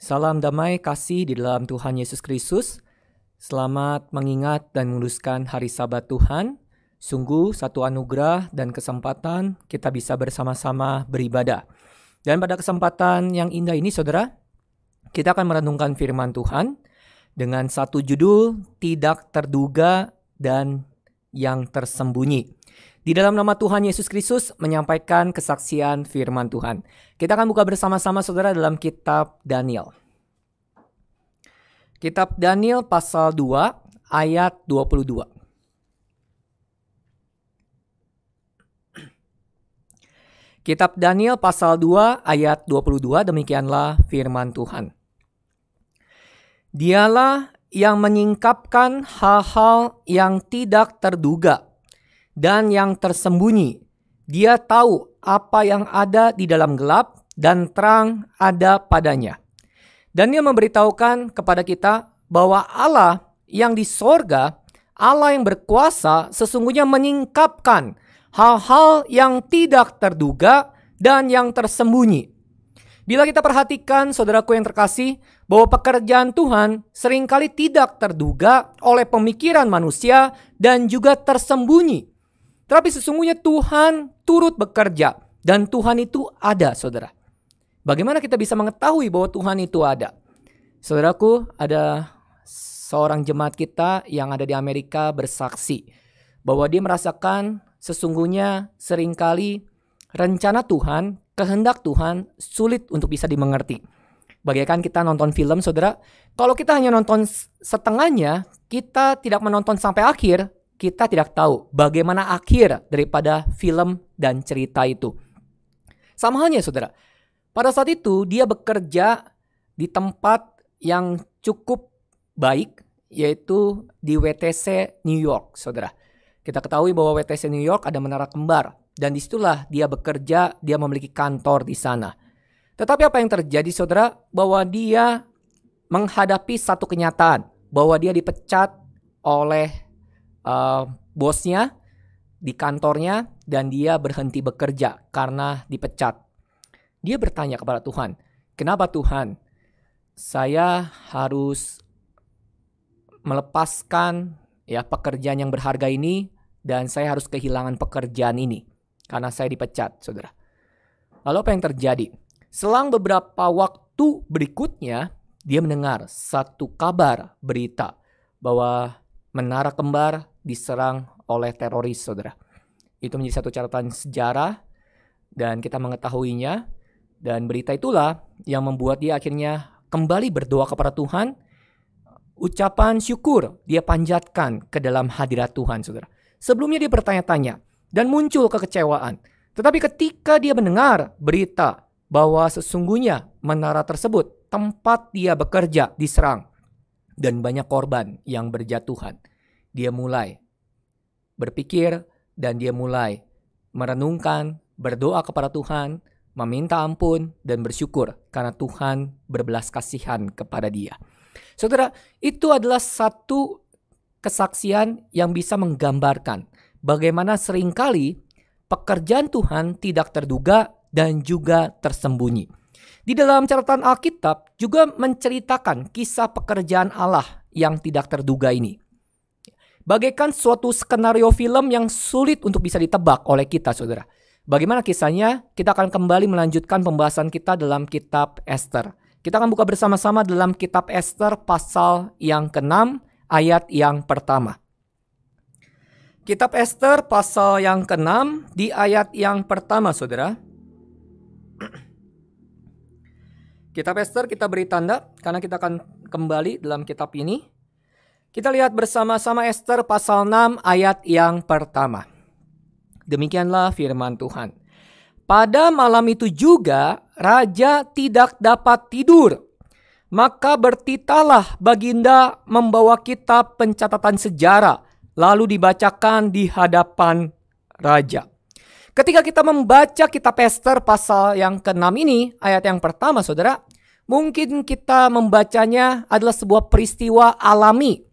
Salam damai kasih di dalam Tuhan Yesus Kristus. Selamat mengingat dan menguduskan hari Sabat Tuhan. Sungguh satu anugerah dan kesempatan kita bisa bersama-sama beribadah. Dan pada kesempatan yang indah ini saudara, kita akan merenungkan firman Tuhan dengan satu judul tidak terduga dan yang tersembunyi. Di dalam nama Tuhan Yesus Kristus menyampaikan kesaksian firman Tuhan. Kita akan buka bersama-sama saudara dalam kitab Daniel. Kitab Daniel pasal 2 ayat 22. Kitab Daniel pasal 2 ayat 22 demikianlah firman Tuhan. Dialah yang menyingkapkan hal-hal yang tidak terduga dan yang tersembunyi. Dia tahu apa yang ada di dalam gelap dan terang ada padanya. Dan dia memberitahukan kepada kita bahwa Allah yang di sorga, Allah yang berkuasa sesungguhnya menyingkapkan hal-hal yang tidak terduga dan yang tersembunyi. Bila kita perhatikan, saudaraku yang terkasih, bahwa pekerjaan Tuhan seringkali tidak terduga oleh pemikiran manusia dan juga tersembunyi tapi sesungguhnya Tuhan turut bekerja dan Tuhan itu ada, saudara. Bagaimana kita bisa mengetahui bahwa Tuhan itu ada? Saudaraku, ada seorang jemaat kita yang ada di Amerika bersaksi bahwa dia merasakan sesungguhnya seringkali rencana Tuhan, kehendak Tuhan sulit untuk bisa dimengerti. Bagaikan kita nonton film, saudara. Kalau kita hanya nonton setengahnya, kita tidak menonton sampai akhir, kita tidak tahu bagaimana akhir daripada film dan cerita itu. Sama halnya saudara, pada saat itu dia bekerja di tempat yang cukup baik yaitu di WTC New York saudara. Kita ketahui bahwa WTC New York ada menara kembar dan disitulah dia bekerja, dia memiliki kantor di sana. Tetapi apa yang terjadi saudara? Bahwa dia menghadapi satu kenyataan bahwa dia dipecat oleh uh, bosnya di kantornya dan dia berhenti bekerja karena dipecat. Dia bertanya kepada Tuhan, "Kenapa Tuhan? Saya harus melepaskan ya pekerjaan yang berharga ini dan saya harus kehilangan pekerjaan ini karena saya dipecat, Saudara." Lalu apa yang terjadi? Selang beberapa waktu berikutnya, dia mendengar satu kabar berita bahwa menara kembar diserang oleh teroris, saudara. Itu menjadi satu catatan sejarah dan kita mengetahuinya. Dan berita itulah yang membuat dia akhirnya kembali berdoa kepada Tuhan. Ucapan syukur dia panjatkan ke dalam hadirat Tuhan, saudara. Sebelumnya dia bertanya-tanya dan muncul kekecewaan. Tetapi ketika dia mendengar berita bahwa sesungguhnya menara tersebut tempat dia bekerja diserang dan banyak korban yang berjatuhan dia mulai berpikir dan dia mulai merenungkan, berdoa kepada Tuhan, meminta ampun dan bersyukur karena Tuhan berbelas kasihan kepada dia. Saudara, itu adalah satu kesaksian yang bisa menggambarkan bagaimana seringkali pekerjaan Tuhan tidak terduga dan juga tersembunyi. Di dalam catatan Alkitab juga menceritakan kisah pekerjaan Allah yang tidak terduga ini bagaikan suatu skenario film yang sulit untuk bisa ditebak oleh kita, saudara. Bagaimana kisahnya? Kita akan kembali melanjutkan pembahasan kita dalam kitab Esther. Kita akan buka bersama-sama dalam kitab Esther pasal yang ke-6 ayat yang pertama. Kitab Esther pasal yang ke-6 di ayat yang pertama, saudara. Kitab Esther kita beri tanda karena kita akan kembali dalam kitab ini. Kita lihat bersama-sama Esther pasal 6 ayat yang pertama. Demikianlah firman Tuhan. Pada malam itu juga raja tidak dapat tidur. Maka bertitalah baginda membawa kitab pencatatan sejarah lalu dibacakan di hadapan raja. Ketika kita membaca kitab Esther pasal yang ke-6 ini, ayat yang pertama Saudara, mungkin kita membacanya adalah sebuah peristiwa alami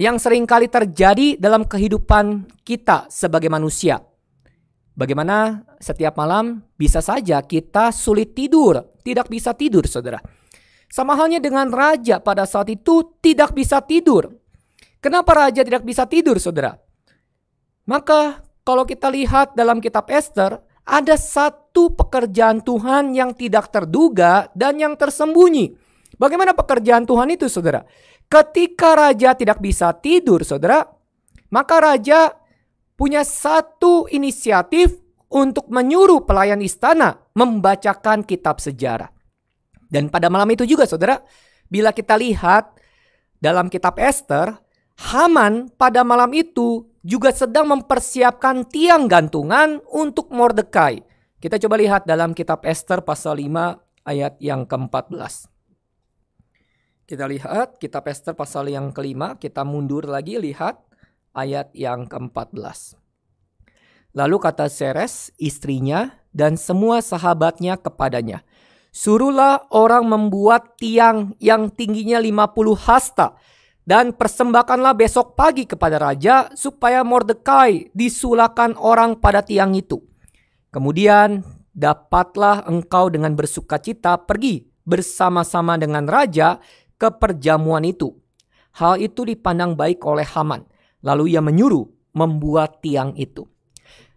yang sering kali terjadi dalam kehidupan kita sebagai manusia. Bagaimana setiap malam bisa saja kita sulit tidur, tidak bisa tidur, saudara. Sama halnya dengan raja pada saat itu tidak bisa tidur. Kenapa raja tidak bisa tidur, saudara? Maka kalau kita lihat dalam kitab Esther, ada satu pekerjaan Tuhan yang tidak terduga dan yang tersembunyi. Bagaimana pekerjaan Tuhan itu, saudara? Ketika raja tidak bisa tidur, saudara, maka raja punya satu inisiatif untuk menyuruh pelayan istana membacakan kitab sejarah. Dan pada malam itu juga, saudara, bila kita lihat dalam kitab Esther, Haman pada malam itu juga sedang mempersiapkan tiang gantungan untuk Mordekai. Kita coba lihat dalam kitab Esther pasal 5 ayat yang ke-14. Kita lihat kita pester pasal yang kelima, kita mundur lagi lihat ayat yang ke-14. Lalu kata Seres, istrinya dan semua sahabatnya kepadanya, Suruhlah orang membuat tiang yang tingginya 50 hasta dan persembahkanlah besok pagi kepada raja supaya Mordekai disulakan orang pada tiang itu. Kemudian dapatlah engkau dengan bersukacita pergi bersama-sama dengan raja ke perjamuan itu. Hal itu dipandang baik oleh Haman. Lalu ia menyuruh membuat tiang itu.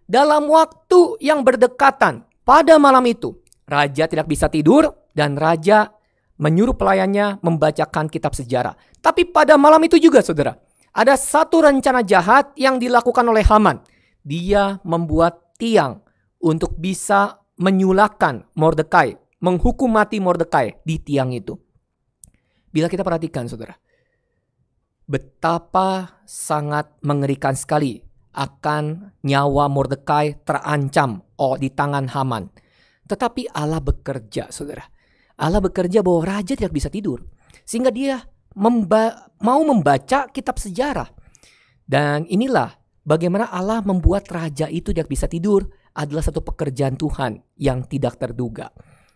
Dalam waktu yang berdekatan pada malam itu, raja tidak bisa tidur dan raja menyuruh pelayannya membacakan kitab sejarah. Tapi pada malam itu juga saudara, ada satu rencana jahat yang dilakukan oleh Haman. Dia membuat tiang untuk bisa menyulakan Mordekai, menghukum mati Mordekai di tiang itu. Bila kita perhatikan, saudara, betapa sangat mengerikan sekali akan nyawa Mordekai terancam oh, di tangan Haman. Tetapi Allah bekerja, saudara. Allah bekerja bahwa raja tidak bisa tidur. Sehingga dia memba mau membaca kitab sejarah. Dan inilah bagaimana Allah membuat raja itu tidak bisa tidur adalah satu pekerjaan Tuhan yang tidak terduga.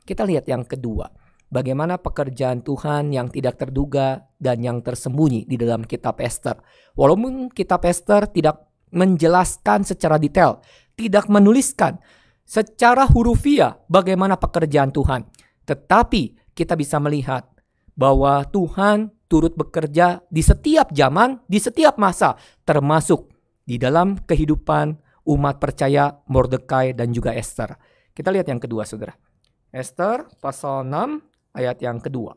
Kita lihat yang kedua bagaimana pekerjaan Tuhan yang tidak terduga dan yang tersembunyi di dalam kitab Esther. Walaupun kitab Esther tidak menjelaskan secara detail, tidak menuliskan secara hurufiah bagaimana pekerjaan Tuhan, tetapi kita bisa melihat bahwa Tuhan turut bekerja di setiap zaman, di setiap masa, termasuk di dalam kehidupan umat percaya Mordekai dan juga Esther. Kita lihat yang kedua, saudara. Esther pasal 6 ayat yang kedua.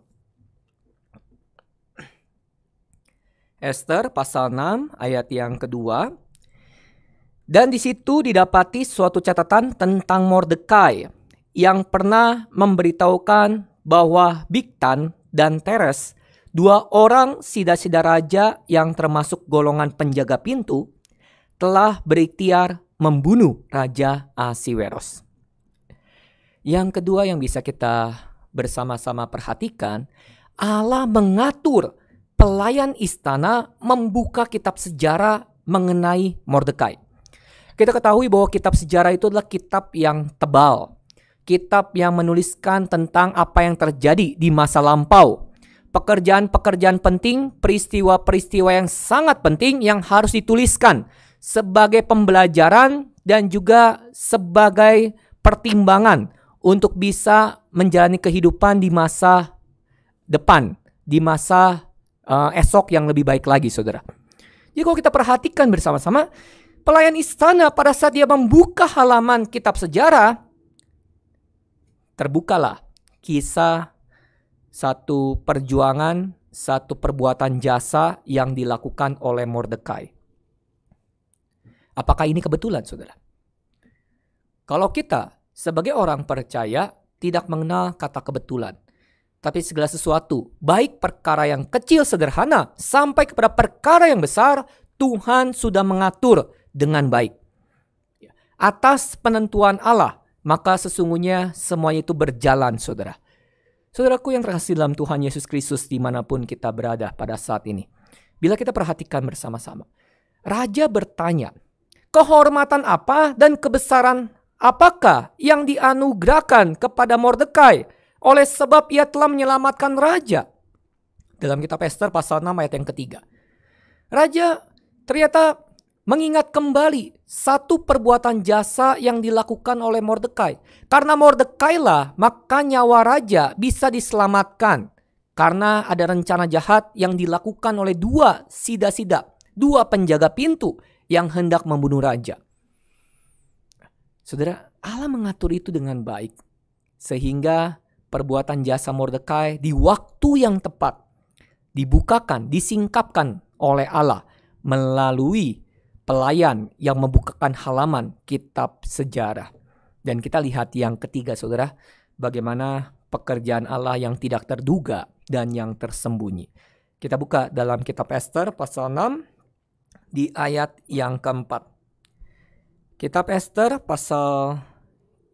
Esther pasal 6 ayat yang kedua. Dan di situ didapati suatu catatan tentang Mordekai yang pernah memberitahukan bahwa Biktan dan Teres, dua orang sida-sida raja yang termasuk golongan penjaga pintu, telah berikhtiar membunuh Raja Asiweros. Yang kedua yang bisa kita bersama-sama perhatikan, Allah mengatur pelayan istana membuka kitab sejarah mengenai Mordekai. Kita ketahui bahwa kitab sejarah itu adalah kitab yang tebal, kitab yang menuliskan tentang apa yang terjadi di masa lampau, pekerjaan-pekerjaan penting, peristiwa-peristiwa yang sangat penting yang harus dituliskan sebagai pembelajaran dan juga sebagai pertimbangan untuk bisa menjalani kehidupan di masa depan, di masa uh, esok yang lebih baik lagi, saudara. Jadi kalau kita perhatikan bersama-sama, pelayan istana pada saat dia membuka halaman kitab sejarah, terbukalah kisah satu perjuangan, satu perbuatan jasa yang dilakukan oleh Mordekai. Apakah ini kebetulan, saudara? Kalau kita sebagai orang percaya tidak mengenal kata kebetulan. Tapi segala sesuatu, baik perkara yang kecil sederhana sampai kepada perkara yang besar, Tuhan sudah mengatur dengan baik. Ya, atas penentuan Allah, maka sesungguhnya semuanya itu berjalan, saudara. Saudaraku yang terkasih dalam Tuhan Yesus Kristus dimanapun kita berada pada saat ini. Bila kita perhatikan bersama-sama. Raja bertanya, kehormatan apa dan kebesaran Apakah yang dianugerahkan kepada Mordekai oleh sebab ia telah menyelamatkan raja? Dalam kitab Esther pasal 6 ayat yang ketiga. Raja ternyata mengingat kembali satu perbuatan jasa yang dilakukan oleh Mordekai. Karena Mordekai lah maka nyawa raja bisa diselamatkan. Karena ada rencana jahat yang dilakukan oleh dua sida-sida, dua penjaga pintu yang hendak membunuh raja. Saudara, Allah mengatur itu dengan baik. Sehingga perbuatan jasa Mordekai di waktu yang tepat dibukakan, disingkapkan oleh Allah melalui pelayan yang membukakan halaman kitab sejarah. Dan kita lihat yang ketiga saudara, bagaimana pekerjaan Allah yang tidak terduga dan yang tersembunyi. Kita buka dalam kitab Esther pasal 6 di ayat yang keempat. Kitab Esther pasal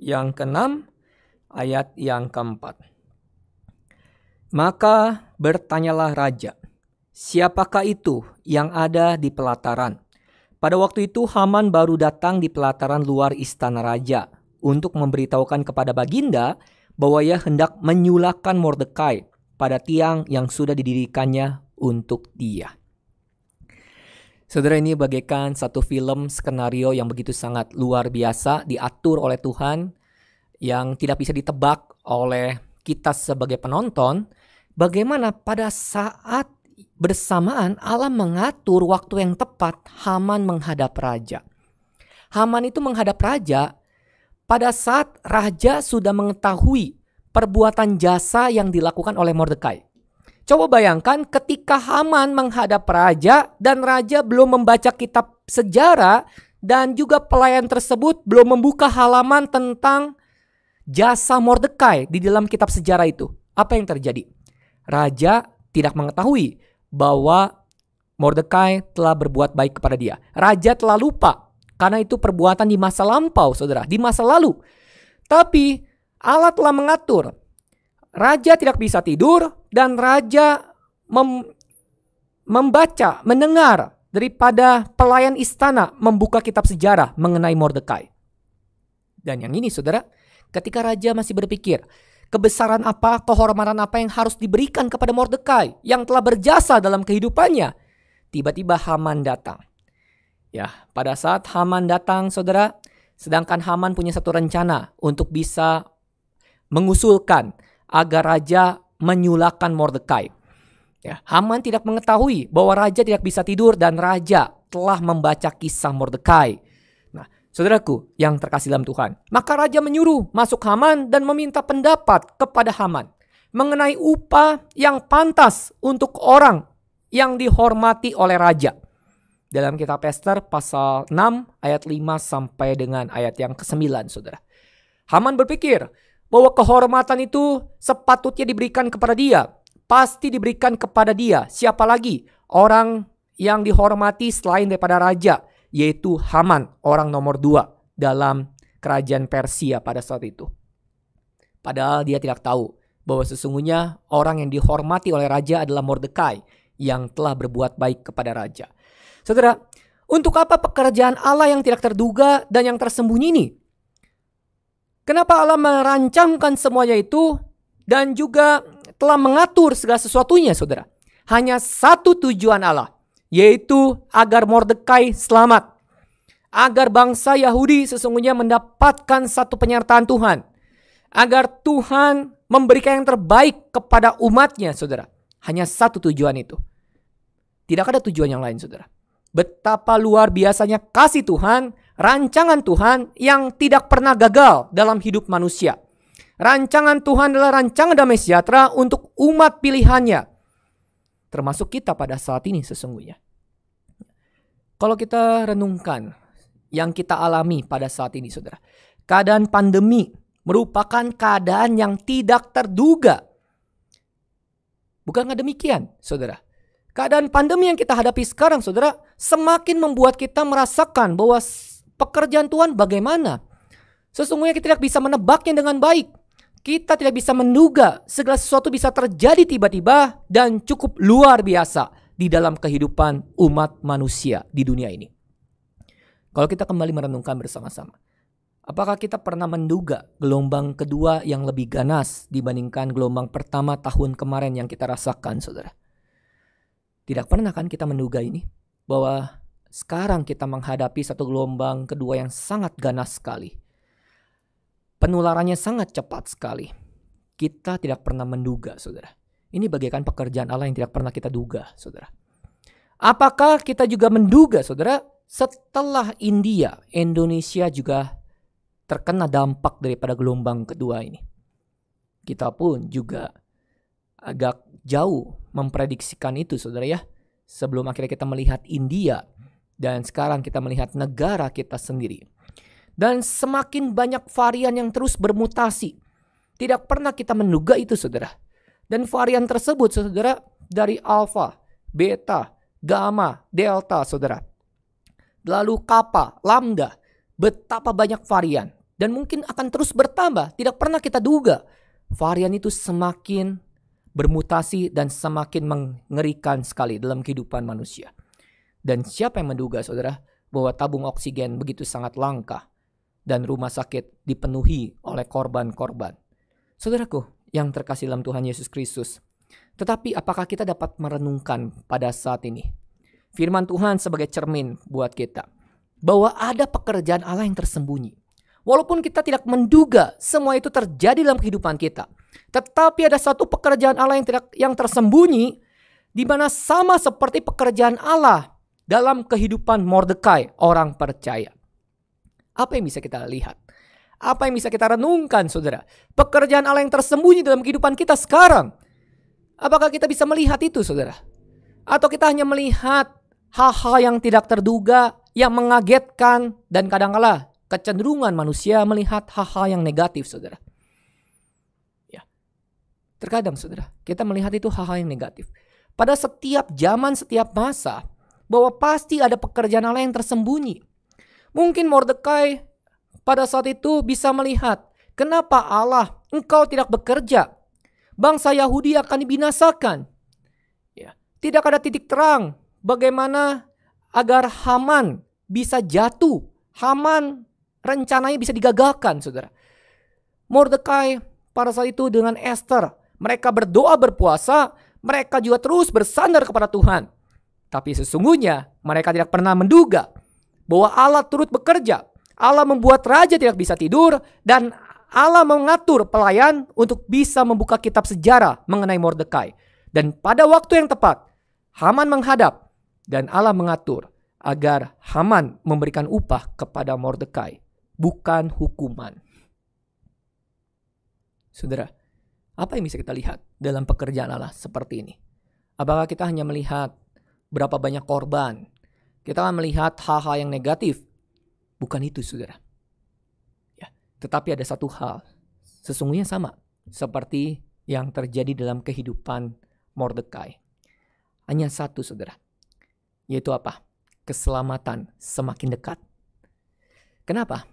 yang ke-6 ayat yang keempat. Maka bertanyalah raja, siapakah itu yang ada di pelataran? Pada waktu itu Haman baru datang di pelataran luar istana raja untuk memberitahukan kepada baginda bahwa ia hendak menyulakan Mordekai pada tiang yang sudah didirikannya untuk dia. Saudara ini bagaikan satu film skenario yang begitu sangat luar biasa diatur oleh Tuhan yang tidak bisa ditebak oleh kita sebagai penonton bagaimana pada saat bersamaan Allah mengatur waktu yang tepat Haman menghadap raja. Haman itu menghadap raja pada saat raja sudah mengetahui perbuatan jasa yang dilakukan oleh Mordekai. Coba bayangkan ketika Haman menghadap raja dan raja belum membaca kitab sejarah dan juga pelayan tersebut belum membuka halaman tentang jasa Mordekai di dalam kitab sejarah itu. Apa yang terjadi? Raja tidak mengetahui bahwa Mordekai telah berbuat baik kepada dia. Raja telah lupa karena itu perbuatan di masa lampau, Saudara, di masa lalu. Tapi Allah telah mengatur Raja tidak bisa tidur, dan raja mem membaca, mendengar daripada pelayan istana membuka kitab sejarah mengenai Mordekai. Dan yang ini saudara, ketika raja masih berpikir, kebesaran apa, kehormatan apa yang harus diberikan kepada Mordekai yang telah berjasa dalam kehidupannya. Tiba-tiba Haman datang. Ya, pada saat Haman datang saudara, sedangkan Haman punya satu rencana untuk bisa mengusulkan agar raja menyulakan Mordekai. Ya, Haman tidak mengetahui bahwa raja tidak bisa tidur dan raja telah membaca kisah Mordekai. Nah, saudaraku yang terkasih dalam Tuhan, maka raja menyuruh masuk Haman dan meminta pendapat kepada Haman mengenai upah yang pantas untuk orang yang dihormati oleh raja. Dalam kitab Esther pasal 6 ayat 5 sampai dengan ayat yang ke-9, Saudara. Haman berpikir, bahwa kehormatan itu sepatutnya diberikan kepada dia. Pasti diberikan kepada dia. Siapa lagi? Orang yang dihormati selain daripada raja, yaitu Haman, orang nomor dua dalam kerajaan Persia pada saat itu. Padahal dia tidak tahu bahwa sesungguhnya orang yang dihormati oleh raja adalah Mordekai yang telah berbuat baik kepada raja. Saudara, untuk apa pekerjaan Allah yang tidak terduga dan yang tersembunyi ini? Kenapa Allah merancangkan semuanya itu dan juga telah mengatur segala sesuatunya, saudara? Hanya satu tujuan Allah, yaitu agar Mordekai selamat. Agar bangsa Yahudi sesungguhnya mendapatkan satu penyertaan Tuhan. Agar Tuhan memberikan yang terbaik kepada umatnya, saudara. Hanya satu tujuan itu. Tidak ada tujuan yang lain, saudara. Betapa luar biasanya kasih Tuhan rancangan Tuhan yang tidak pernah gagal dalam hidup manusia. Rancangan Tuhan adalah rancangan damai sejahtera untuk umat pilihannya. Termasuk kita pada saat ini sesungguhnya. Kalau kita renungkan yang kita alami pada saat ini saudara. Keadaan pandemi merupakan keadaan yang tidak terduga. Bukankah demikian saudara? Keadaan pandemi yang kita hadapi sekarang saudara semakin membuat kita merasakan bahwa pekerjaan Tuhan bagaimana? Sesungguhnya kita tidak bisa menebaknya dengan baik. Kita tidak bisa menduga segala sesuatu bisa terjadi tiba-tiba dan cukup luar biasa di dalam kehidupan umat manusia di dunia ini. Kalau kita kembali merenungkan bersama-sama. Apakah kita pernah menduga gelombang kedua yang lebih ganas dibandingkan gelombang pertama tahun kemarin yang kita rasakan, saudara? Tidak pernah kan kita menduga ini bahwa sekarang kita menghadapi satu gelombang kedua yang sangat ganas sekali. Penularannya sangat cepat sekali. Kita tidak pernah menduga, saudara. Ini bagaikan pekerjaan Allah yang tidak pernah kita duga, saudara. Apakah kita juga menduga, saudara, setelah India, Indonesia juga terkena dampak daripada gelombang kedua ini? Kita pun juga agak jauh memprediksikan itu, saudara ya. Sebelum akhirnya kita melihat India dan sekarang kita melihat negara kita sendiri. Dan semakin banyak varian yang terus bermutasi. Tidak pernah kita menduga itu saudara. Dan varian tersebut saudara dari alfa, beta, gamma, delta saudara. Lalu kappa, lambda. Betapa banyak varian. Dan mungkin akan terus bertambah. Tidak pernah kita duga. Varian itu semakin bermutasi dan semakin mengerikan sekali dalam kehidupan manusia. Dan siapa yang menduga saudara bahwa tabung oksigen begitu sangat langka dan rumah sakit dipenuhi oleh korban-korban. Saudaraku yang terkasih dalam Tuhan Yesus Kristus. Tetapi apakah kita dapat merenungkan pada saat ini? Firman Tuhan sebagai cermin buat kita. Bahwa ada pekerjaan Allah yang tersembunyi. Walaupun kita tidak menduga semua itu terjadi dalam kehidupan kita, tetapi ada satu pekerjaan Allah yang tidak yang tersembunyi di mana sama seperti pekerjaan Allah dalam kehidupan Mordekai, orang percaya. Apa yang bisa kita lihat? Apa yang bisa kita renungkan, saudara? Pekerjaan Allah yang tersembunyi dalam kehidupan kita sekarang. Apakah kita bisa melihat itu, saudara? Atau kita hanya melihat hal-hal yang tidak terduga, yang mengagetkan, dan kadang-kala kecenderungan manusia melihat hal-hal yang negatif, saudara. Ya. Terkadang, saudara, kita melihat itu hal-hal yang negatif. Pada setiap zaman, setiap masa, bahwa pasti ada pekerjaan Allah yang tersembunyi. Mungkin Mordekai pada saat itu bisa melihat, kenapa Allah engkau tidak bekerja? Bangsa Yahudi akan dibinasakan. Ya, tidak ada titik terang bagaimana agar Haman bisa jatuh. Haman rencananya bisa digagalkan, saudara. Mordekai pada saat itu dengan Esther, mereka berdoa berpuasa, mereka juga terus bersandar kepada Tuhan. Tapi sesungguhnya mereka tidak pernah menduga bahwa Allah turut bekerja. Allah membuat raja tidak bisa tidur dan Allah mengatur pelayan untuk bisa membuka kitab sejarah mengenai Mordekai. Dan pada waktu yang tepat, Haman menghadap dan Allah mengatur agar Haman memberikan upah kepada Mordekai, bukan hukuman. Saudara, apa yang bisa kita lihat dalam pekerjaan Allah seperti ini? Apakah kita hanya melihat berapa banyak korban. Kita akan melihat hal-hal yang negatif. Bukan itu, saudara. Ya, tetapi ada satu hal, sesungguhnya sama seperti yang terjadi dalam kehidupan Mordecai Hanya satu, saudara. Yaitu apa? Keselamatan semakin dekat. Kenapa?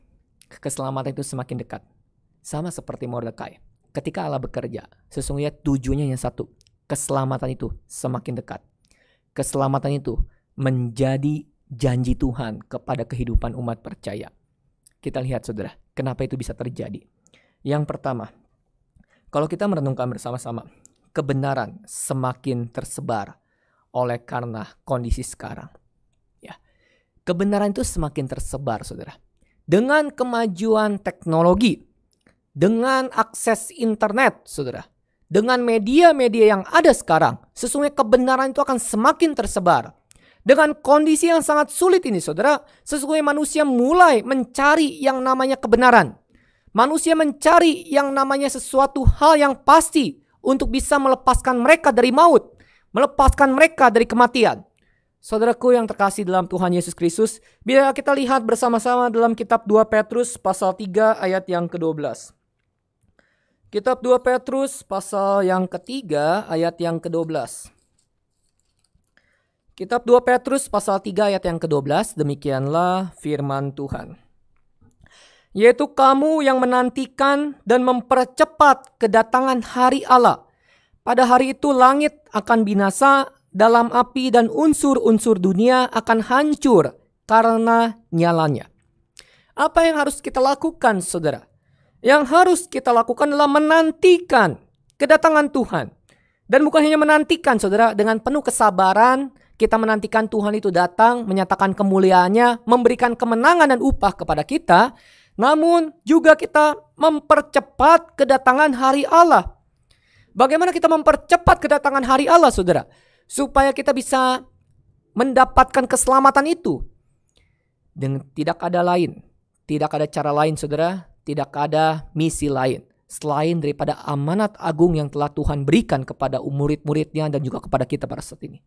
Keselamatan itu semakin dekat. Sama seperti Mordecai Ketika Allah bekerja, sesungguhnya tujuannya yang satu. Keselamatan itu semakin dekat keselamatan itu menjadi janji Tuhan kepada kehidupan umat percaya. Kita lihat saudara, kenapa itu bisa terjadi. Yang pertama, kalau kita merenungkan bersama-sama, kebenaran semakin tersebar oleh karena kondisi sekarang. Ya. Kebenaran itu semakin tersebar, Saudara. Dengan kemajuan teknologi, dengan akses internet, Saudara dengan media-media yang ada sekarang, sesungguhnya kebenaran itu akan semakin tersebar. Dengan kondisi yang sangat sulit ini, saudara, sesungguhnya manusia mulai mencari yang namanya kebenaran. Manusia mencari yang namanya sesuatu hal yang pasti untuk bisa melepaskan mereka dari maut, melepaskan mereka dari kematian. Saudaraku yang terkasih dalam Tuhan Yesus Kristus, biar kita lihat bersama-sama dalam kitab 2 Petrus pasal 3 ayat yang ke-12. Kitab 2 Petrus pasal yang ketiga ayat yang ke-12. Kitab 2 Petrus pasal 3 ayat yang ke-12 demikianlah firman Tuhan. Yaitu kamu yang menantikan dan mempercepat kedatangan hari Allah. Pada hari itu langit akan binasa dalam api dan unsur-unsur dunia akan hancur karena nyalanya. Apa yang harus kita lakukan saudara? Yang harus kita lakukan adalah menantikan kedatangan Tuhan. Dan bukan hanya menantikan saudara, dengan penuh kesabaran kita menantikan Tuhan itu datang, menyatakan kemuliaannya, memberikan kemenangan dan upah kepada kita. Namun juga kita mempercepat kedatangan hari Allah. Bagaimana kita mempercepat kedatangan hari Allah saudara? Supaya kita bisa mendapatkan keselamatan itu. Dengan tidak ada lain, tidak ada cara lain saudara tidak ada misi lain selain daripada amanat agung yang telah Tuhan berikan kepada murid-muridnya dan juga kepada kita pada saat ini.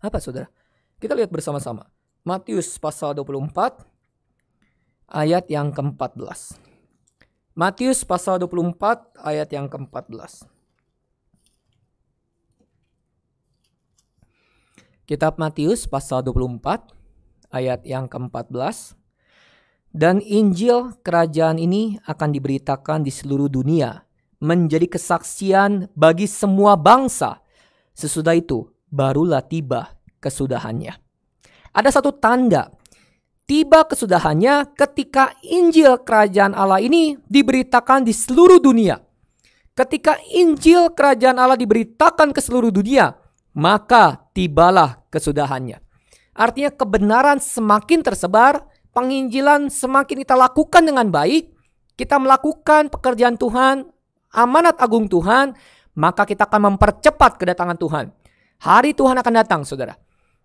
Apa saudara? Kita lihat bersama-sama. Matius pasal 24 ayat yang ke-14. Matius pasal 24 ayat yang ke-14. Kitab Matius pasal 24 ayat yang ke-14. Dan Injil kerajaan ini akan diberitakan di seluruh dunia, menjadi kesaksian bagi semua bangsa. Sesudah itu, barulah tiba kesudahannya. Ada satu tanda tiba kesudahannya ketika Injil kerajaan Allah ini diberitakan di seluruh dunia. Ketika Injil kerajaan Allah diberitakan ke seluruh dunia, maka tibalah kesudahannya. Artinya kebenaran semakin tersebar, penginjilan semakin kita lakukan dengan baik, kita melakukan pekerjaan Tuhan, amanat agung Tuhan, maka kita akan mempercepat kedatangan Tuhan. Hari Tuhan akan datang, saudara.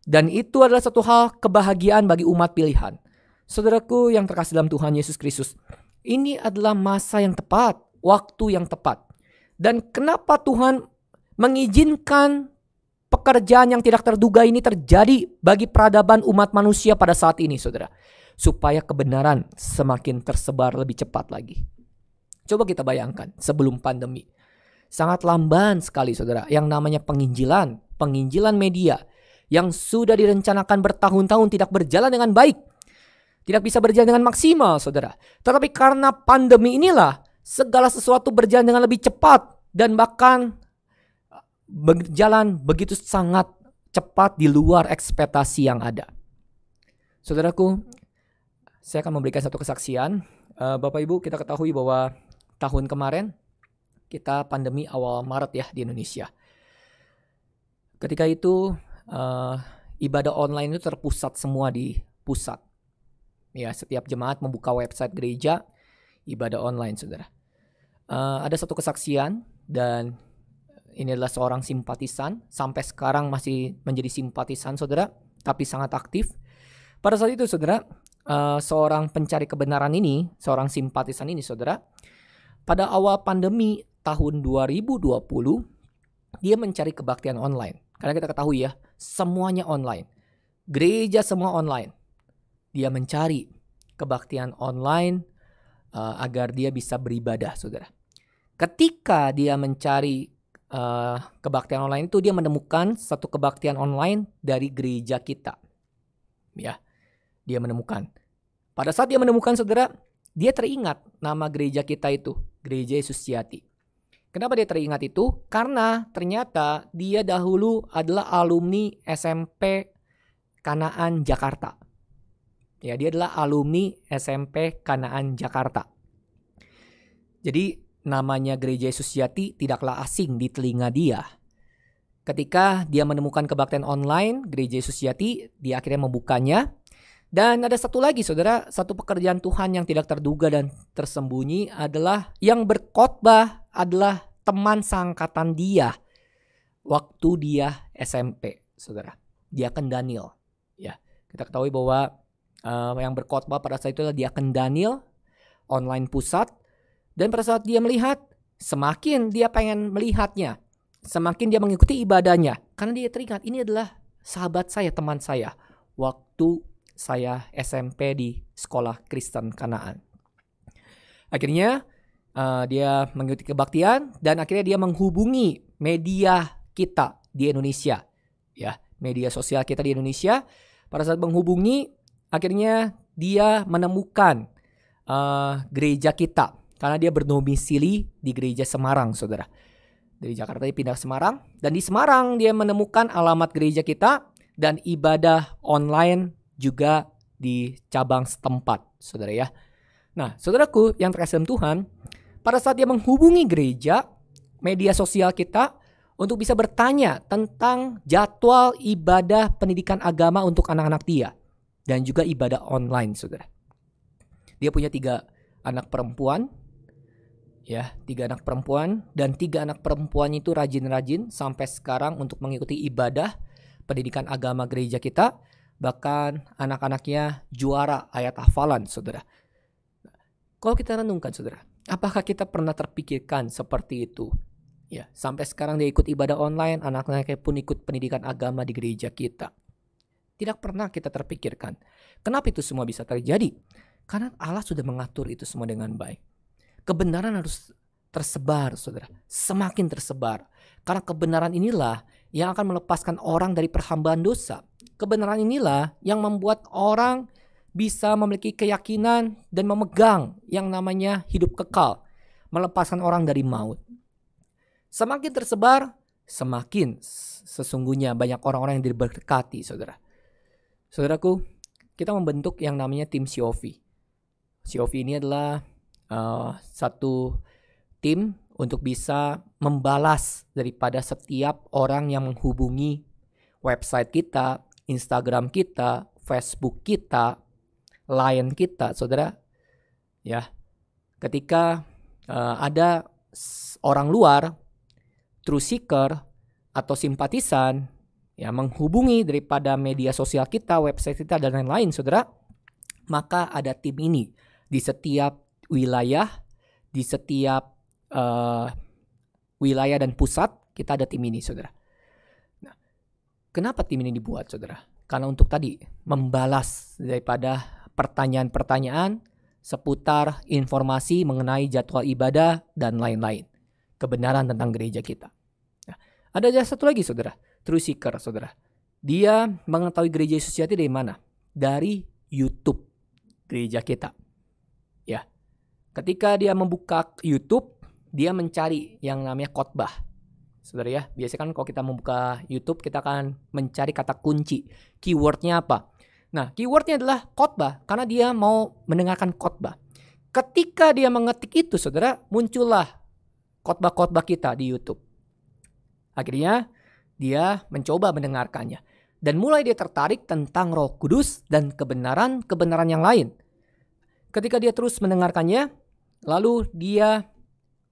Dan itu adalah satu hal kebahagiaan bagi umat pilihan. Saudaraku yang terkasih dalam Tuhan Yesus Kristus, ini adalah masa yang tepat, waktu yang tepat. Dan kenapa Tuhan mengizinkan pekerjaan yang tidak terduga ini terjadi bagi peradaban umat manusia pada saat ini, saudara? supaya kebenaran semakin tersebar lebih cepat lagi. Coba kita bayangkan sebelum pandemi. Sangat lamban sekali saudara yang namanya penginjilan, penginjilan media yang sudah direncanakan bertahun-tahun tidak berjalan dengan baik. Tidak bisa berjalan dengan maksimal saudara. Tetapi karena pandemi inilah segala sesuatu berjalan dengan lebih cepat dan bahkan eh, berjalan begitu sangat cepat di luar ekspektasi yang ada. Saudaraku, saya akan memberikan satu kesaksian. Uh, Bapak Ibu, kita ketahui bahwa tahun kemarin kita pandemi awal Maret ya di Indonesia. Ketika itu uh, ibadah online itu terpusat semua di pusat. Ya, setiap jemaat membuka website gereja ibadah online, Saudara. Uh, ada satu kesaksian dan ini adalah seorang simpatisan sampai sekarang masih menjadi simpatisan Saudara, tapi sangat aktif. Pada saat itu Saudara, Eh, seorang pencari kebenaran ini, seorang simpatisan ini saudara, pada awal pandemi tahun 2020 dia mencari kebaktian online. Karena kita ketahui ya, semuanya online. Gereja semua online. Dia mencari kebaktian online uh, agar dia bisa beribadah, Saudara. Ketika dia mencari uh, kebaktian online itu dia menemukan satu kebaktian online dari gereja kita. Ya dia menemukan. Pada saat dia menemukan saudara, dia teringat nama gereja kita itu, Gereja Yesus Ciati. Kenapa dia teringat itu? Karena ternyata dia dahulu adalah alumni SMP Kanaan Jakarta. Ya, dia adalah alumni SMP Kanaan Jakarta. Jadi namanya Gereja Yesus Jati tidaklah asing di telinga dia. Ketika dia menemukan kebaktian online Gereja Yesus Jati, dia akhirnya membukanya dan ada satu lagi saudara, satu pekerjaan Tuhan yang tidak terduga dan tersembunyi adalah yang berkhotbah adalah teman sangkatan dia waktu dia SMP, saudara. dia akan Daniel, ya. Kita ketahui bahwa uh, yang berkhotbah pada saat itu adalah dia akan Daniel online pusat dan pada saat dia melihat semakin dia pengen melihatnya, semakin dia mengikuti ibadahnya karena dia teringat ini adalah sahabat saya, teman saya waktu saya SMP di sekolah Kristen Kanaan. Akhirnya uh, dia mengikuti kebaktian dan akhirnya dia menghubungi media kita di Indonesia, ya media sosial kita di Indonesia. Pada saat menghubungi, akhirnya dia menemukan uh, gereja kita karena dia bernomisili di gereja Semarang, saudara dari Jakarta dia pindah ke Semarang dan di Semarang dia menemukan alamat gereja kita dan ibadah online juga di cabang setempat, saudara ya. Nah, saudaraku yang terkasih Tuhan, pada saat dia menghubungi gereja, media sosial kita untuk bisa bertanya tentang jadwal ibadah pendidikan agama untuk anak-anak dia dan juga ibadah online, saudara. Dia punya tiga anak perempuan, ya tiga anak perempuan dan tiga anak perempuan itu rajin-rajin sampai sekarang untuk mengikuti ibadah pendidikan agama gereja kita bahkan anak-anaknya juara ayat hafalan, saudara. Kalau kita renungkan, saudara, apakah kita pernah terpikirkan seperti itu? Ya, sampai sekarang dia ikut ibadah online, anak-anaknya pun ikut pendidikan agama di gereja kita. Tidak pernah kita terpikirkan. Kenapa itu semua bisa terjadi? Karena Allah sudah mengatur itu semua dengan baik. Kebenaran harus tersebar, saudara. Semakin tersebar. Karena kebenaran inilah yang akan melepaskan orang dari perhambaan dosa kebenaran inilah yang membuat orang bisa memiliki keyakinan dan memegang yang namanya hidup kekal, melepaskan orang dari maut. Semakin tersebar, semakin sesungguhnya banyak orang-orang yang diberkati, saudara. Saudaraku, kita membentuk yang namanya tim COV. COV ini adalah uh, satu tim untuk bisa membalas daripada setiap orang yang menghubungi website kita, Instagram kita, Facebook kita, Line kita, saudara. Ya, ketika uh, ada orang luar, true seeker atau simpatisan, ya menghubungi daripada media sosial kita, website kita dan lain-lain, saudara. Maka ada tim ini di setiap wilayah, di setiap uh, wilayah dan pusat kita ada tim ini, saudara. Kenapa tim ini dibuat, saudara? Karena untuk tadi membalas daripada pertanyaan-pertanyaan seputar informasi mengenai jadwal ibadah dan lain-lain, kebenaran tentang gereja kita. Nah, ada satu lagi, saudara, true seeker, saudara. Dia mengetahui gereja Yesus Jati dari mana? Dari YouTube gereja kita. Ya. Ketika dia membuka YouTube, dia mencari yang namanya khotbah Saudara ya, biasanya kan kalau kita membuka YouTube kita akan mencari kata kunci, keywordnya apa. Nah, keywordnya adalah khotbah karena dia mau mendengarkan khotbah. Ketika dia mengetik itu, saudara, muncullah khotbah-khotbah kita di YouTube. Akhirnya dia mencoba mendengarkannya dan mulai dia tertarik tentang Roh Kudus dan kebenaran-kebenaran yang lain. Ketika dia terus mendengarkannya, lalu dia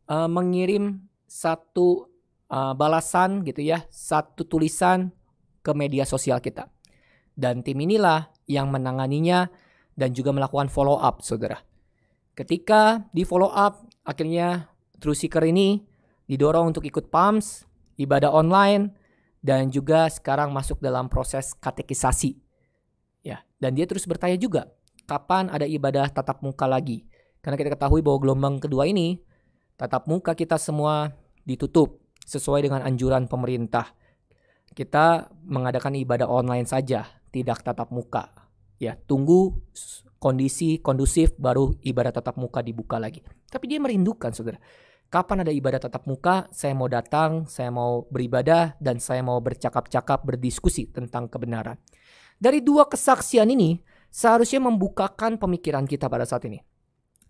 uh, mengirim satu Eh, balasan gitu ya, satu tulisan ke media sosial kita. Dan tim inilah yang menanganinya dan juga melakukan follow up, saudara. Ketika di follow up, akhirnya True Seeker ini didorong untuk ikut PAMS, ibadah online, dan juga sekarang masuk dalam proses katekisasi. Ya, dan dia terus bertanya juga, kapan ada ibadah tatap muka lagi? Karena kita ketahui bahwa gelombang kedua ini tatap muka kita semua ditutup sesuai dengan anjuran pemerintah. Kita mengadakan ibadah online saja, tidak tatap muka. Ya, tunggu kondisi kondusif baru ibadah tatap muka dibuka lagi. Tapi dia merindukan, Saudara. Kapan ada ibadah tatap muka, saya mau datang, saya mau beribadah dan saya mau bercakap-cakap, berdiskusi tentang kebenaran. Dari dua kesaksian ini, seharusnya membukakan pemikiran kita pada saat ini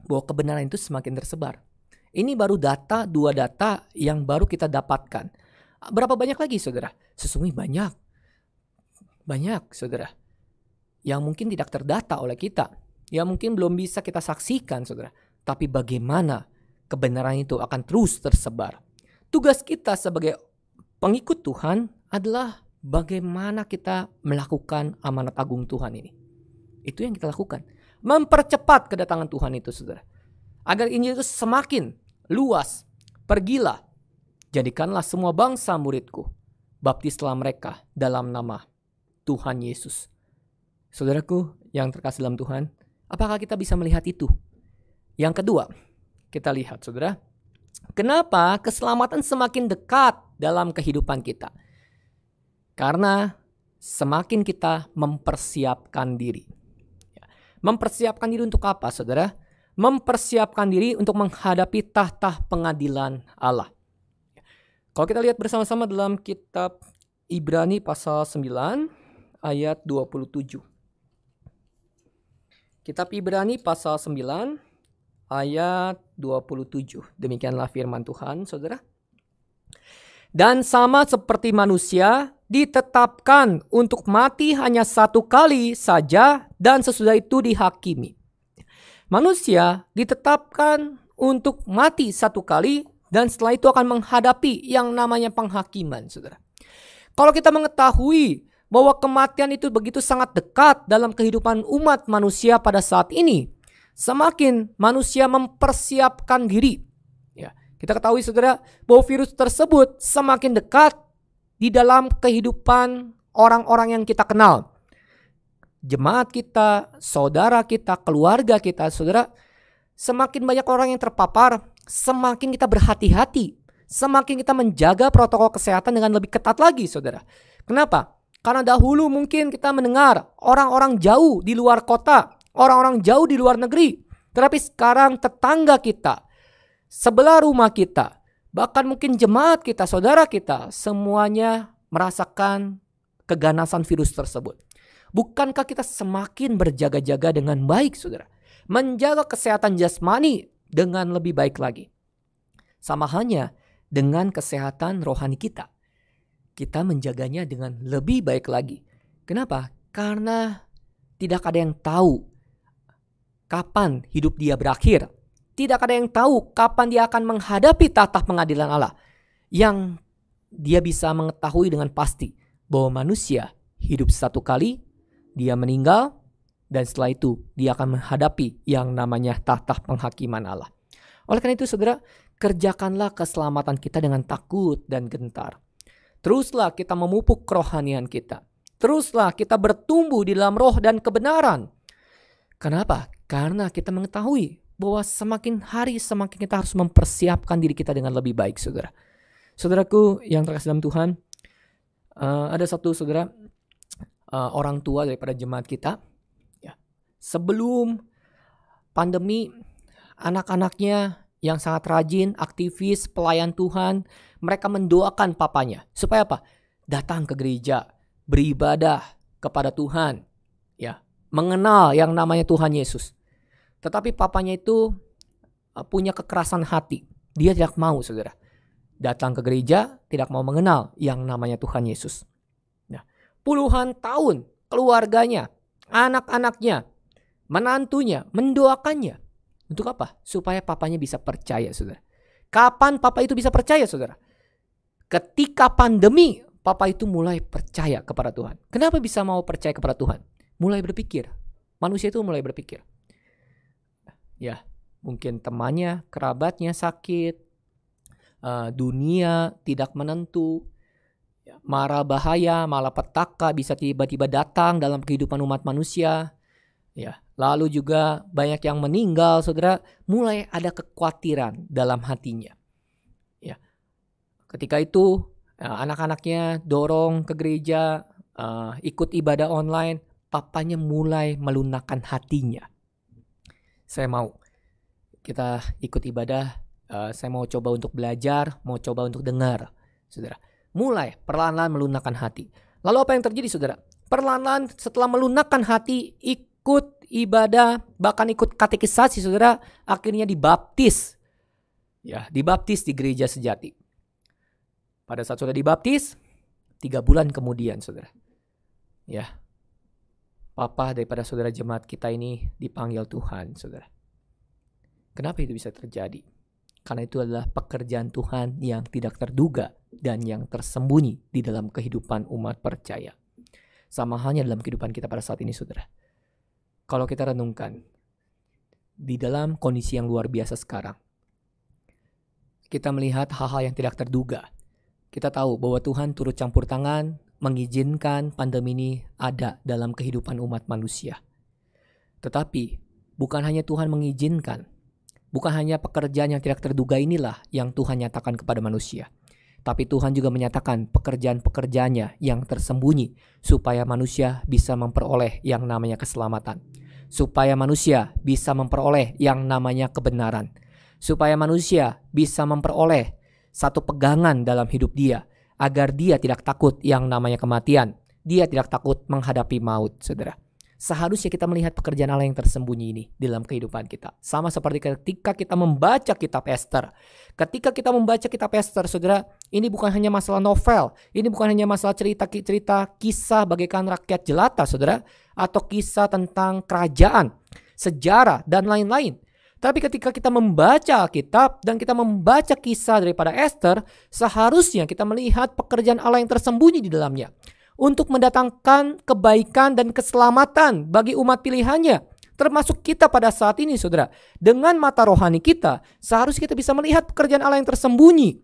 bahwa kebenaran itu semakin tersebar ini baru data, dua data yang baru kita dapatkan. Berapa banyak lagi saudara? Sesungguhnya banyak. Banyak saudara. Yang mungkin tidak terdata oleh kita. Yang mungkin belum bisa kita saksikan saudara. Tapi bagaimana kebenaran itu akan terus tersebar. Tugas kita sebagai pengikut Tuhan adalah bagaimana kita melakukan amanat agung Tuhan ini. Itu yang kita lakukan. Mempercepat kedatangan Tuhan itu saudara. Agar Injil itu semakin luas, pergilah, jadikanlah semua bangsa muridku, baptislah mereka dalam nama Tuhan Yesus. Saudaraku yang terkasih dalam Tuhan, apakah kita bisa melihat itu? Yang kedua, kita lihat saudara, kenapa keselamatan semakin dekat dalam kehidupan kita? Karena semakin kita mempersiapkan diri. Ya, mempersiapkan diri untuk apa, saudara? mempersiapkan diri untuk menghadapi tahta pengadilan Allah. Kalau kita lihat bersama-sama dalam kitab Ibrani pasal 9 ayat 27. Kitab Ibrani pasal 9 ayat 27. Demikianlah firman Tuhan, Saudara. Dan sama seperti manusia, ditetapkan untuk mati hanya satu kali saja dan sesudah itu dihakimi. Manusia ditetapkan untuk mati satu kali dan setelah itu akan menghadapi yang namanya penghakiman, saudara. Kalau kita mengetahui bahwa kematian itu begitu sangat dekat dalam kehidupan umat manusia pada saat ini, semakin manusia mempersiapkan diri. Ya, kita ketahui saudara bahwa virus tersebut semakin dekat di dalam kehidupan orang-orang yang kita kenal jemaat kita, saudara kita, keluarga kita, saudara, semakin banyak orang yang terpapar, semakin kita berhati-hati, semakin kita menjaga protokol kesehatan dengan lebih ketat lagi, saudara. Kenapa? Karena dahulu mungkin kita mendengar orang-orang jauh di luar kota, orang-orang jauh di luar negeri, tetapi sekarang tetangga kita, sebelah rumah kita, bahkan mungkin jemaat kita, saudara kita, semuanya merasakan keganasan virus tersebut. Bukankah kita semakin berjaga-jaga dengan baik, saudara? Menjaga kesehatan jasmani dengan lebih baik lagi. Sama halnya dengan kesehatan rohani kita. Kita menjaganya dengan lebih baik lagi. Kenapa? Karena tidak ada yang tahu kapan hidup dia berakhir. Tidak ada yang tahu kapan dia akan menghadapi tata pengadilan Allah. Yang dia bisa mengetahui dengan pasti bahwa manusia hidup satu kali dia meninggal dan setelah itu dia akan menghadapi yang namanya tahta penghakiman Allah. Oleh karena itu saudara, kerjakanlah keselamatan kita dengan takut dan gentar. Teruslah kita memupuk kerohanian kita. Teruslah kita bertumbuh di dalam roh dan kebenaran. Kenapa? Karena kita mengetahui bahwa semakin hari semakin kita harus mempersiapkan diri kita dengan lebih baik, saudara. Saudaraku yang terkasih dalam Tuhan, uh, ada satu saudara uh, orang tua daripada jemaat kita. Ya. Sebelum pandemi, anak-anaknya yang sangat rajin, aktivis, pelayan Tuhan, mereka mendoakan papanya supaya apa? Datang ke gereja, beribadah kepada Tuhan, ya, mengenal yang namanya Tuhan Yesus. Tetapi papanya itu eh, punya kekerasan hati. Dia tidak mau, saudara, datang ke gereja, tidak mau mengenal yang namanya Tuhan Yesus puluhan tahun keluarganya, anak-anaknya, menantunya, mendoakannya. Untuk apa? Supaya papanya bisa percaya, saudara. Kapan papa itu bisa percaya, saudara? Ketika pandemi, papa itu mulai percaya kepada Tuhan. Kenapa bisa mau percaya kepada Tuhan? Mulai berpikir. Manusia itu mulai berpikir. Ya, mungkin temannya, kerabatnya sakit, uh, dunia tidak menentu, Ya. mara bahaya, malapetaka bisa tiba-tiba datang dalam kehidupan umat manusia. Ya, lalu juga banyak yang meninggal, Saudara, mulai ada kekhawatiran dalam hatinya. Ya. Ketika itu ya, anak-anaknya dorong ke gereja, eh, ikut ibadah online, papanya mulai melunakkan hatinya. Saya mau kita ikut ibadah, eh, saya mau coba untuk belajar, mau coba untuk dengar, Saudara mulai perlahan-lahan melunakkan hati. Lalu apa yang terjadi saudara? Perlahan-lahan setelah melunakkan hati ikut ibadah bahkan ikut katekisasi saudara akhirnya dibaptis. Ya, dibaptis di gereja sejati. Pada saat saudara dibaptis, tiga bulan kemudian saudara. Ya, papa daripada saudara jemaat kita ini dipanggil Tuhan, saudara. Kenapa itu bisa terjadi? Karena itu adalah pekerjaan Tuhan yang tidak terduga dan yang tersembunyi di dalam kehidupan umat percaya. Sama halnya dalam kehidupan kita pada saat ini, saudara. Kalau kita renungkan, di dalam kondisi yang luar biasa sekarang, kita melihat hal-hal yang tidak terduga. Kita tahu bahwa Tuhan turut campur tangan, mengizinkan pandemi ini ada dalam kehidupan umat manusia. Tetapi, bukan hanya Tuhan mengizinkan, bukan hanya pekerjaan yang tidak terduga inilah yang Tuhan nyatakan kepada manusia tapi Tuhan juga menyatakan pekerjaan-pekerjaannya yang tersembunyi supaya manusia bisa memperoleh yang namanya keselamatan. Supaya manusia bisa memperoleh yang namanya kebenaran. Supaya manusia bisa memperoleh satu pegangan dalam hidup dia agar dia tidak takut yang namanya kematian. Dia tidak takut menghadapi maut, saudara. Seharusnya kita melihat pekerjaan Allah yang tersembunyi ini dalam kehidupan kita. Sama seperti ketika kita membaca kitab Esther. Ketika kita membaca kitab Esther, saudara, ini bukan hanya masalah novel. Ini bukan hanya masalah cerita-cerita kisah bagaikan rakyat jelata, saudara. Atau kisah tentang kerajaan, sejarah, dan lain-lain. Tapi ketika kita membaca Kitab dan kita membaca kisah daripada Esther, seharusnya kita melihat pekerjaan Allah yang tersembunyi di dalamnya untuk mendatangkan kebaikan dan keselamatan bagi umat pilihannya. Termasuk kita pada saat ini saudara. Dengan mata rohani kita seharusnya kita bisa melihat pekerjaan Allah yang tersembunyi.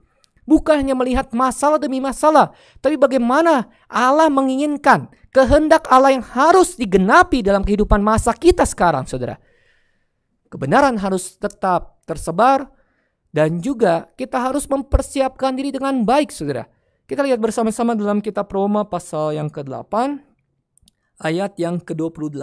Bukan hanya melihat masalah demi masalah. Tapi bagaimana Allah menginginkan kehendak Allah yang harus digenapi dalam kehidupan masa kita sekarang saudara. Kebenaran harus tetap tersebar dan juga kita harus mempersiapkan diri dengan baik saudara kita lihat bersama-sama dalam kitab Roma pasal yang ke-8 ayat yang ke-28.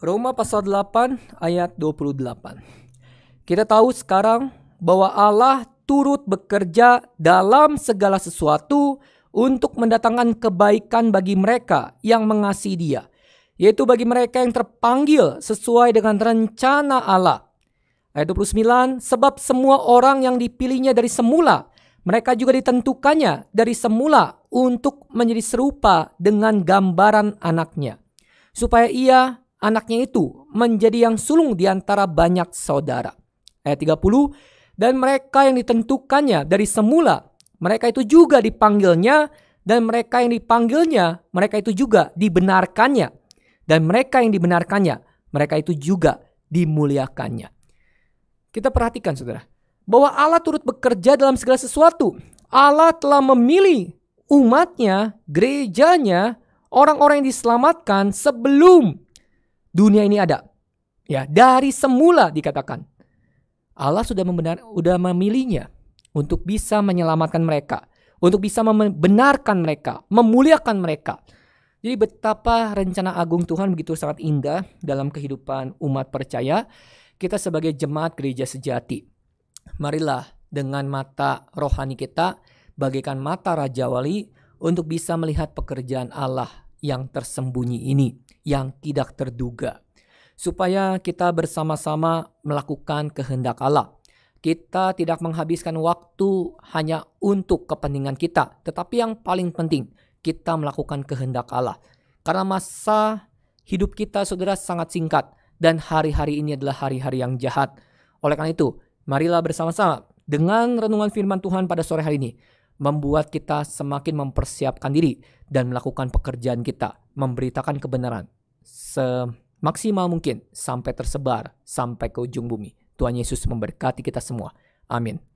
Roma pasal 8 ayat 28. Kita tahu sekarang bahwa Allah turut bekerja dalam segala sesuatu untuk mendatangkan kebaikan bagi mereka yang mengasihi Dia, yaitu bagi mereka yang terpanggil sesuai dengan rencana Allah Ayat 29, sebab semua orang yang dipilihnya dari semula, mereka juga ditentukannya dari semula untuk menjadi serupa dengan gambaran anaknya. Supaya ia, anaknya itu, menjadi yang sulung di antara banyak saudara. Ayat 30, dan mereka yang ditentukannya dari semula, mereka itu juga dipanggilnya, dan mereka yang dipanggilnya, mereka itu juga dibenarkannya. Dan mereka yang dibenarkannya, mereka itu juga dimuliakannya. Kita perhatikan saudara, bahwa Allah turut bekerja dalam segala sesuatu. Allah telah memilih umatnya, gerejanya, orang-orang yang diselamatkan sebelum dunia ini ada. Ya, dari semula dikatakan. Allah sudah membenar, sudah memilihnya untuk bisa menyelamatkan mereka, untuk bisa membenarkan mereka, memuliakan mereka. Jadi betapa rencana agung Tuhan begitu sangat indah dalam kehidupan umat percaya kita sebagai jemaat gereja sejati, marilah dengan mata rohani kita, bagaikan mata Raja Wali, untuk bisa melihat pekerjaan Allah yang tersembunyi ini, yang tidak terduga, supaya kita bersama-sama melakukan kehendak Allah. Kita tidak menghabiskan waktu hanya untuk kepentingan kita, tetapi yang paling penting, kita melakukan kehendak Allah. Karena masa hidup kita, saudara, sangat singkat dan hari-hari ini adalah hari-hari yang jahat. Oleh karena itu, marilah bersama-sama dengan renungan firman Tuhan pada sore hari ini membuat kita semakin mempersiapkan diri dan melakukan pekerjaan kita, memberitakan kebenaran semaksimal mungkin sampai tersebar sampai ke ujung bumi. Tuhan Yesus memberkati kita semua. Amin.